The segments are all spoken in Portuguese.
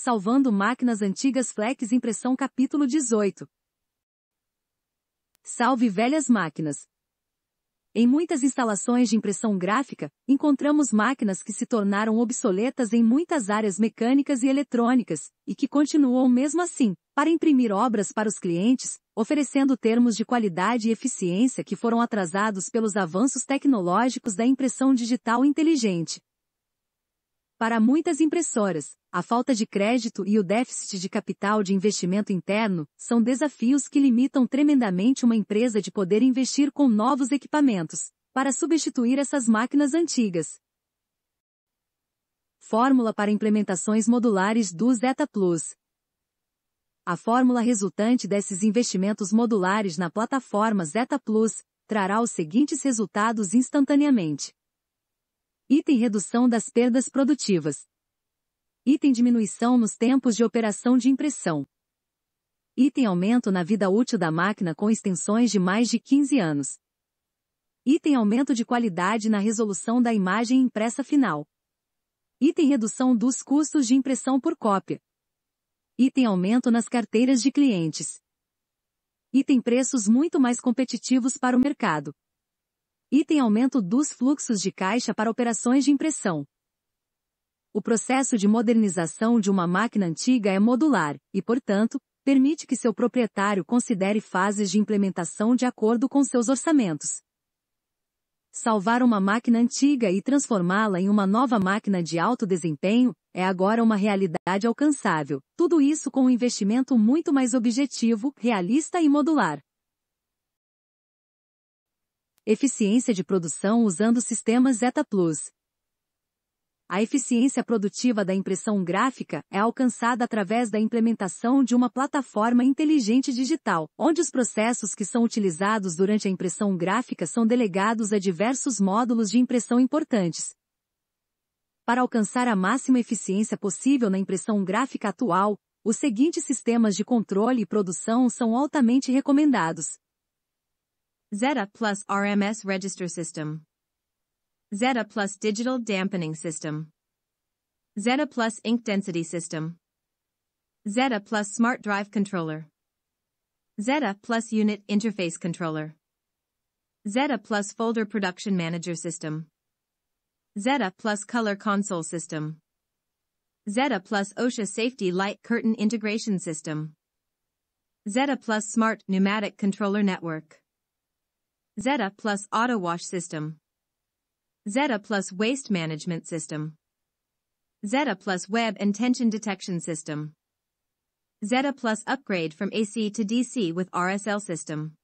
Salvando Máquinas Antigas Flex Impressão Capítulo 18 Salve Velhas Máquinas Em muitas instalações de impressão gráfica, encontramos máquinas que se tornaram obsoletas em muitas áreas mecânicas e eletrônicas, e que continuam mesmo assim, para imprimir obras para os clientes, oferecendo termos de qualidade e eficiência que foram atrasados pelos avanços tecnológicos da impressão digital inteligente. Para muitas impressoras, a falta de crédito e o déficit de capital de investimento interno são desafios que limitam tremendamente uma empresa de poder investir com novos equipamentos para substituir essas máquinas antigas. Fórmula para implementações modulares do Zeta Plus. A fórmula resultante desses investimentos modulares na plataforma Zeta Plus trará os seguintes resultados instantaneamente. Item redução das perdas produtivas. Item diminuição nos tempos de operação de impressão. Item aumento na vida útil da máquina com extensões de mais de 15 anos. Item aumento de qualidade na resolução da imagem impressa final. Item redução dos custos de impressão por cópia. Item aumento nas carteiras de clientes. Item preços muito mais competitivos para o mercado. Item aumento dos fluxos de caixa para operações de impressão. O processo de modernização de uma máquina antiga é modular, e portanto, permite que seu proprietário considere fases de implementação de acordo com seus orçamentos. Salvar uma máquina antiga e transformá-la em uma nova máquina de alto desempenho é agora uma realidade alcançável, tudo isso com um investimento muito mais objetivo, realista e modular. Eficiência de produção usando sistemas Zeta Plus. A eficiência produtiva da impressão gráfica é alcançada através da implementação de uma plataforma inteligente digital, onde os processos que são utilizados durante a impressão gráfica são delegados a diversos módulos de impressão importantes. Para alcançar a máxima eficiência possível na impressão gráfica atual, os seguintes sistemas de controle e produção são altamente recomendados. Zeta plus RMS register system. Zeta plus digital dampening system. Zeta plus ink density system. Zeta plus smart drive controller. Zeta plus unit interface controller. Zeta plus folder production manager system. Zeta plus color console system. Zeta plus OSHA safety light curtain integration system. Zeta plus smart pneumatic controller network. Zeta plus auto wash system. Zeta plus waste management system. Zeta plus web and tension detection system. Zeta plus upgrade from AC to DC with RSL system.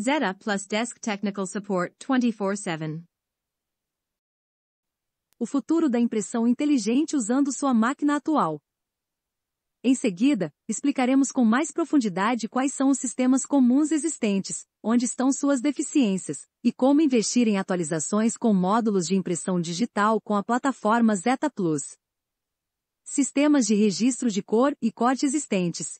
Zeta plus desk technical support 24/7. O futuro da impressão inteligente usando sua máquina atual. Em seguida, explicaremos com mais profundidade quais são os sistemas comuns existentes, onde estão suas deficiências, e como investir em atualizações com módulos de impressão digital com a plataforma Zeta Plus. Sistemas de registro de cor e corte existentes.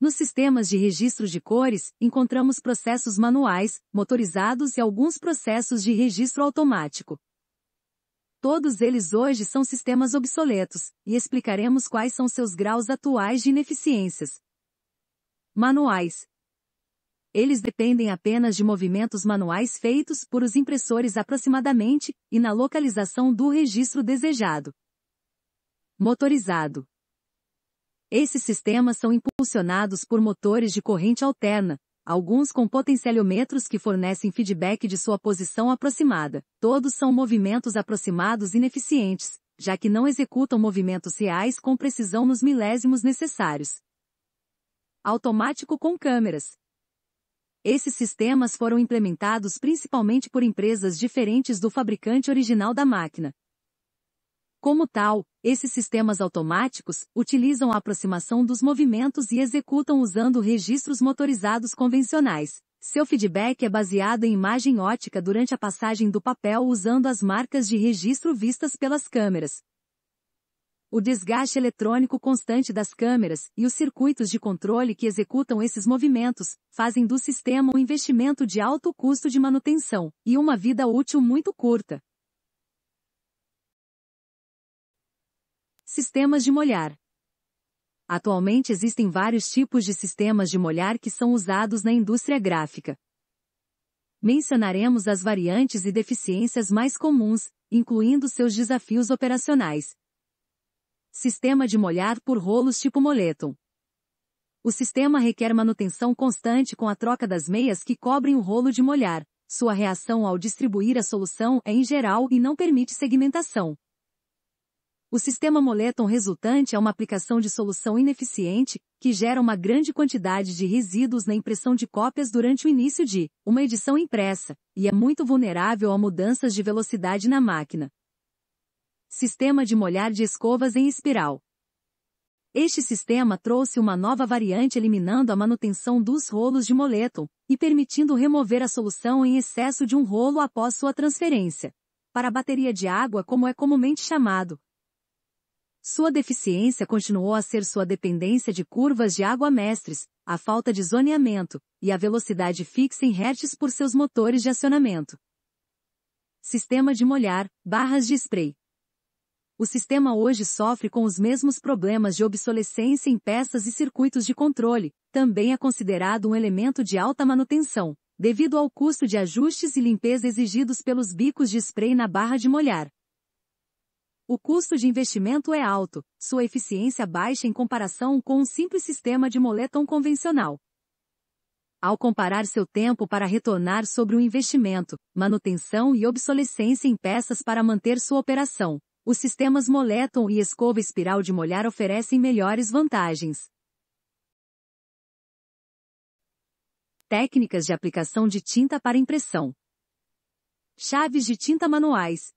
Nos sistemas de registro de cores, encontramos processos manuais, motorizados e alguns processos de registro automático. Todos eles hoje são sistemas obsoletos, e explicaremos quais são seus graus atuais de ineficiências. Manuais. Eles dependem apenas de movimentos manuais feitos por os impressores aproximadamente e na localização do registro desejado. Motorizado. Esses sistemas são impulsionados por motores de corrente alterna, alguns com potencialômetros que fornecem feedback de sua posição aproximada. Todos são movimentos aproximados ineficientes, já que não executam movimentos reais com precisão nos milésimos necessários. Automático com câmeras. Esses sistemas foram implementados principalmente por empresas diferentes do fabricante original da máquina, como tal, esses sistemas automáticos utilizam a aproximação dos movimentos e executam usando registros motorizados convencionais. Seu feedback é baseado em imagem ótica durante a passagem do papel usando as marcas de registro vistas pelas câmeras. O desgaste eletrônico constante das câmeras e os circuitos de controle que executam esses movimentos fazem do sistema um investimento de alto custo de manutenção e uma vida útil muito curta. Sistemas de molhar. Atualmente existem vários tipos de sistemas de molhar que são usados na indústria gráfica. Mencionaremos as variantes e deficiências mais comuns, incluindo seus desafios operacionais. Sistema de molhar por rolos tipo moletom. O sistema requer manutenção constante com a troca das meias que cobrem o rolo de molhar. Sua reação ao distribuir a solução é em geral e não permite segmentação. O sistema moleton resultante é uma aplicação de solução ineficiente, que gera uma grande quantidade de resíduos na impressão de cópias durante o início de uma edição impressa, e é muito vulnerável a mudanças de velocidade na máquina. Sistema de molhar de escovas em espiral. Este sistema trouxe uma nova variante eliminando a manutenção dos rolos de moleton, e permitindo remover a solução em excesso de um rolo após sua transferência. Para a bateria de água como é comumente chamado, sua deficiência continuou a ser sua dependência de curvas de água mestres, a falta de zoneamento, e a velocidade fixa em hertz por seus motores de acionamento. Sistema de molhar, barras de spray. O sistema hoje sofre com os mesmos problemas de obsolescência em peças e circuitos de controle, também é considerado um elemento de alta manutenção, devido ao custo de ajustes e limpeza exigidos pelos bicos de spray na barra de molhar. O custo de investimento é alto, sua eficiência baixa em comparação com um simples sistema de moletom convencional. Ao comparar seu tempo para retornar sobre o investimento, manutenção e obsolescência em peças para manter sua operação, os sistemas moletom e escova espiral de molhar oferecem melhores vantagens. Técnicas de aplicação de tinta para impressão. Chaves de tinta manuais,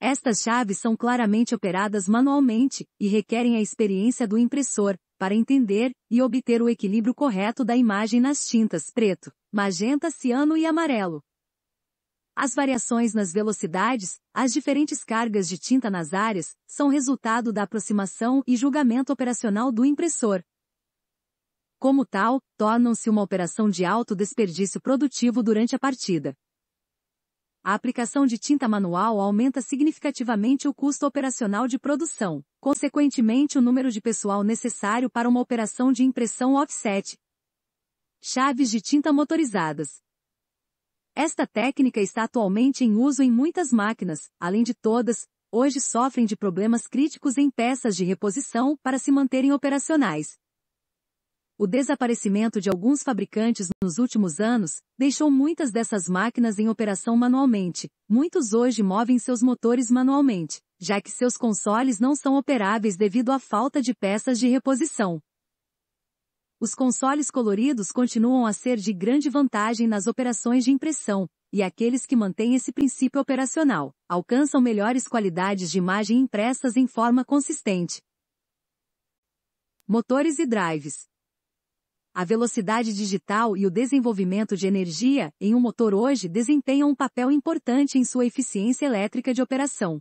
estas chaves são claramente operadas manualmente, e requerem a experiência do impressor, para entender e obter o equilíbrio correto da imagem nas tintas preto, magenta, ciano e amarelo. As variações nas velocidades, as diferentes cargas de tinta nas áreas, são resultado da aproximação e julgamento operacional do impressor. Como tal, tornam-se uma operação de alto desperdício produtivo durante a partida. A aplicação de tinta manual aumenta significativamente o custo operacional de produção, consequentemente o número de pessoal necessário para uma operação de impressão offset. Chaves de tinta motorizadas. Esta técnica está atualmente em uso em muitas máquinas, além de todas, hoje sofrem de problemas críticos em peças de reposição para se manterem operacionais, o desaparecimento de alguns fabricantes nos últimos anos deixou muitas dessas máquinas em operação manualmente. Muitos hoje movem seus motores manualmente, já que seus consoles não são operáveis devido à falta de peças de reposição. Os consoles coloridos continuam a ser de grande vantagem nas operações de impressão, e aqueles que mantêm esse princípio operacional alcançam melhores qualidades de imagem impressas em forma consistente. Motores e drives a velocidade digital e o desenvolvimento de energia em um motor hoje desempenham um papel importante em sua eficiência elétrica de operação.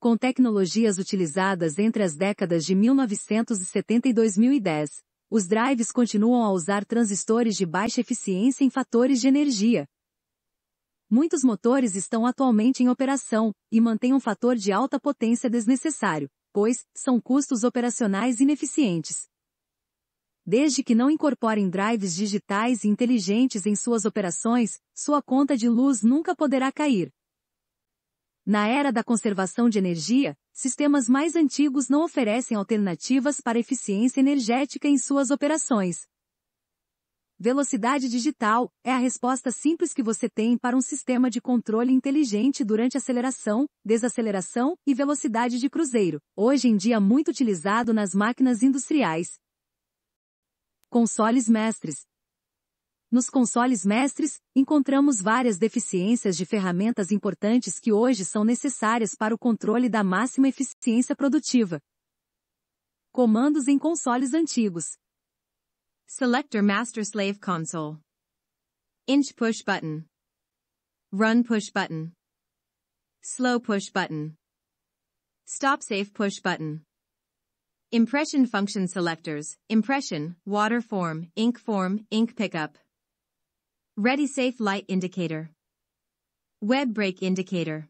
Com tecnologias utilizadas entre as décadas de 1970 e 2010, os drives continuam a usar transistores de baixa eficiência em fatores de energia. Muitos motores estão atualmente em operação e mantêm um fator de alta potência desnecessário, pois são custos operacionais ineficientes desde que não incorporem drives digitais e inteligentes em suas operações, sua conta de luz nunca poderá cair. Na era da conservação de energia, sistemas mais antigos não oferecem alternativas para eficiência energética em suas operações. Velocidade digital é a resposta simples que você tem para um sistema de controle inteligente durante aceleração, desaceleração e velocidade de cruzeiro, hoje em dia muito utilizado nas máquinas industriais, Consoles mestres. Nos consoles mestres, encontramos várias deficiências de ferramentas importantes que hoje são necessárias para o controle da máxima eficiência produtiva. Comandos em consoles antigos. Selector Master Slave Console. Inch Push Button. Run Push Button. Slow Push Button. Stop Safe Push Button. Impression function selectors, impression, water form, ink form, ink pickup. ready safe light indicator. Web break indicator.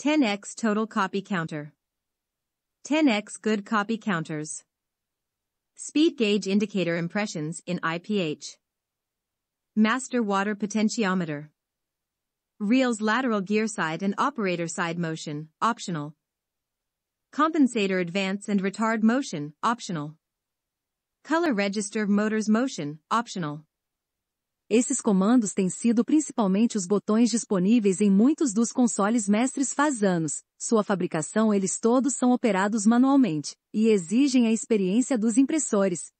10x total copy counter. 10x good copy counters. Speed gauge indicator impressions in IPH. Master water potentiometer. Reels lateral gear side and operator side motion, optional. Compensator advance and retard motion, optional. Color register motors motion, optional. Esses comandos têm sido principalmente os botões disponíveis em muitos dos consoles mestres faz anos. Sua fabricação eles todos são operados manualmente, e exigem a experiência dos impressores.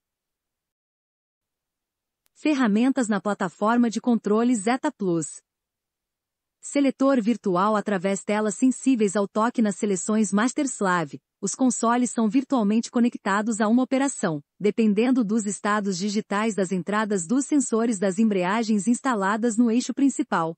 Ferramentas na plataforma de controle Zeta Plus. Seletor virtual através telas sensíveis ao toque nas seleções master-slave. Os consoles são virtualmente conectados a uma operação, dependendo dos estados digitais das entradas dos sensores das embreagens instaladas no eixo principal.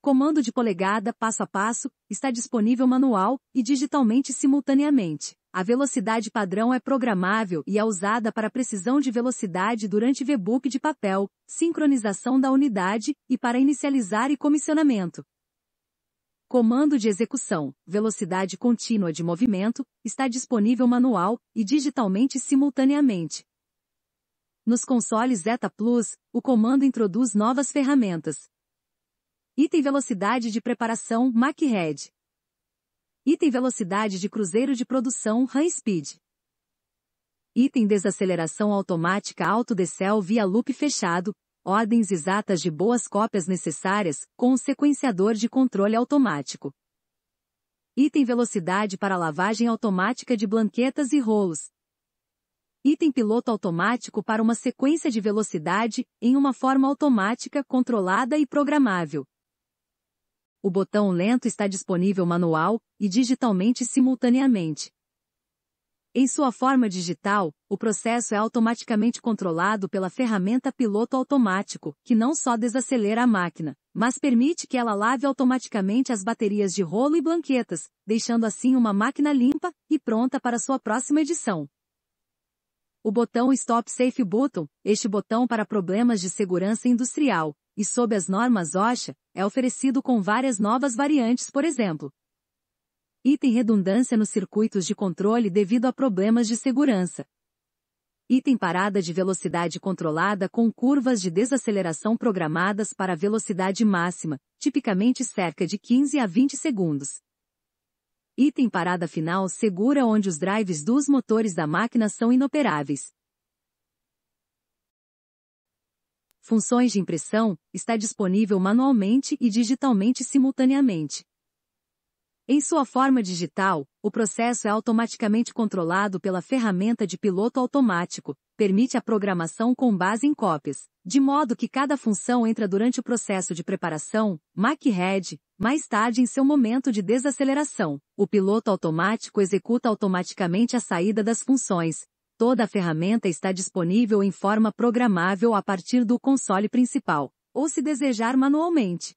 Comando de polegada passo a passo está disponível manual e digitalmente simultaneamente. A velocidade padrão é programável e é usada para precisão de velocidade durante VBOOK de papel, sincronização da unidade e para inicializar e comissionamento. Comando de execução, velocidade contínua de movimento, está disponível manual e digitalmente simultaneamente. Nos consoles Zeta Plus, o comando introduz novas ferramentas. Item velocidade de preparação MacRed. Item velocidade de cruzeiro de produção High Speed. Item desaceleração automática decel via loop fechado, ordens exatas de boas cópias necessárias, com o sequenciador de controle automático. Item velocidade para lavagem automática de blanquetas e rolos. Item piloto automático para uma sequência de velocidade, em uma forma automática, controlada e programável. O botão lento está disponível manual e digitalmente simultaneamente. Em sua forma digital, o processo é automaticamente controlado pela ferramenta piloto automático, que não só desacelera a máquina, mas permite que ela lave automaticamente as baterias de rolo e blanquetas, deixando assim uma máquina limpa e pronta para sua próxima edição. O botão Stop Safe Button, este botão para problemas de segurança industrial, e sob as normas OSHA, é oferecido com várias novas variantes, por exemplo. Item redundância nos circuitos de controle devido a problemas de segurança. Item parada de velocidade controlada com curvas de desaceleração programadas para velocidade máxima, tipicamente cerca de 15 a 20 segundos. Item parada final segura onde os drives dos motores da máquina são inoperáveis, funções de impressão, está disponível manualmente e digitalmente simultaneamente. Em sua forma digital, o processo é automaticamente controlado pela ferramenta de piloto automático, permite a programação com base em cópias, de modo que cada função entra durante o processo de preparação, MAC-RED, mais tarde em seu momento de desaceleração. O piloto automático executa automaticamente a saída das funções, Toda a ferramenta está disponível em forma programável a partir do console principal, ou se desejar manualmente.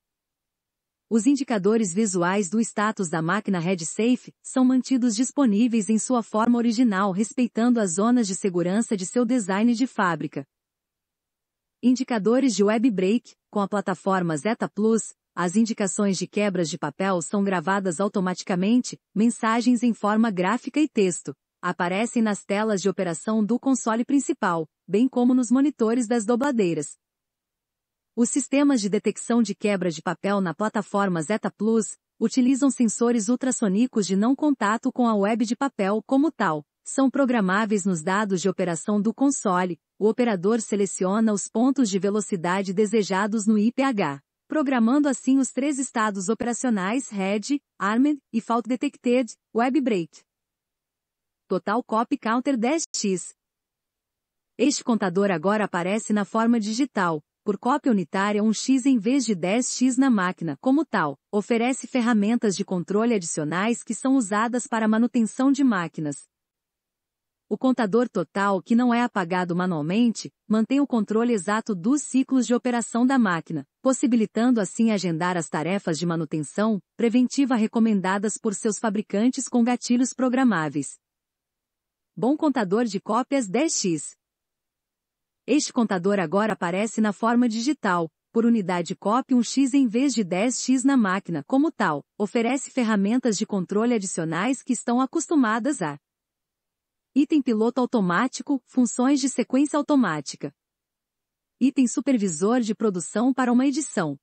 Os indicadores visuais do status da máquina RedSafe são mantidos disponíveis em sua forma original respeitando as zonas de segurança de seu design de fábrica. Indicadores de web break, com a plataforma Zeta Plus, as indicações de quebras de papel são gravadas automaticamente, mensagens em forma gráfica e texto aparecem nas telas de operação do console principal, bem como nos monitores das dobladeiras. Os sistemas de detecção de quebra de papel na plataforma Zeta Plus utilizam sensores ultrassônicos de não contato com a web de papel como tal. São programáveis nos dados de operação do console. O operador seleciona os pontos de velocidade desejados no IPH, programando assim os três estados operacionais Red, Armed e Fault Detected, Web Break total copy counter 10x. Este contador agora aparece na forma digital, por cópia unitária 1x em vez de 10x na máquina, como tal, oferece ferramentas de controle adicionais que são usadas para manutenção de máquinas. O contador total, que não é apagado manualmente, mantém o controle exato dos ciclos de operação da máquina, possibilitando assim agendar as tarefas de manutenção preventiva recomendadas por seus fabricantes com gatilhos programáveis. Bom contador de cópias 10x. Este contador agora aparece na forma digital, por unidade copy 1x em vez de 10x na máquina, como tal, oferece ferramentas de controle adicionais que estão acostumadas a Item piloto automático, funções de sequência automática. Item supervisor de produção para uma edição.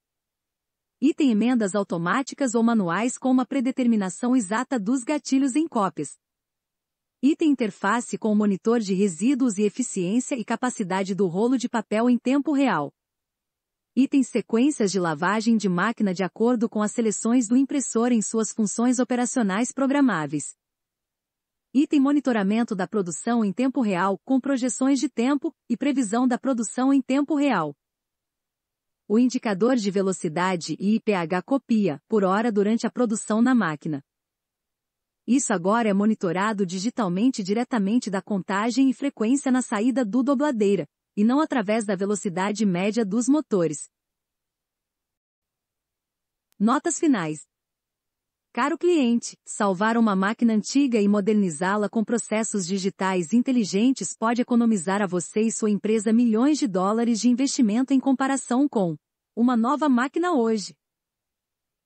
Item emendas automáticas ou manuais com uma predeterminação exata dos gatilhos em cópias, Item interface com monitor de resíduos e eficiência e capacidade do rolo de papel em tempo real. Item sequências de lavagem de máquina de acordo com as seleções do impressor em suas funções operacionais programáveis. Item monitoramento da produção em tempo real com projeções de tempo e previsão da produção em tempo real. O indicador de velocidade e IPH copia por hora durante a produção na máquina. Isso agora é monitorado digitalmente diretamente da contagem e frequência na saída do dobladeira, e não através da velocidade média dos motores. Notas finais. Caro cliente, salvar uma máquina antiga e modernizá-la com processos digitais inteligentes pode economizar a você e sua empresa milhões de dólares de investimento em comparação com uma nova máquina hoje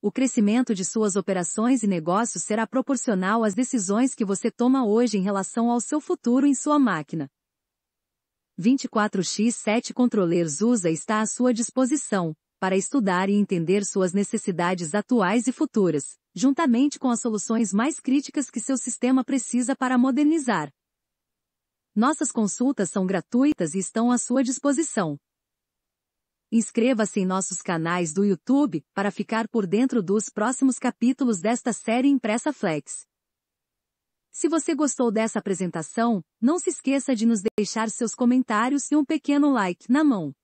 o crescimento de suas operações e negócios será proporcional às decisões que você toma hoje em relação ao seu futuro em sua máquina. 24x7 Controllers USA está à sua disposição para estudar e entender suas necessidades atuais e futuras, juntamente com as soluções mais críticas que seu sistema precisa para modernizar. Nossas consultas são gratuitas e estão à sua disposição Inscreva-se em nossos canais do YouTube para ficar por dentro dos próximos capítulos desta série impressa Flex. Se você gostou dessa apresentação, não se esqueça de nos deixar seus comentários e um pequeno like na mão.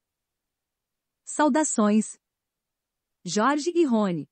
Saudações! Jorge e Rony.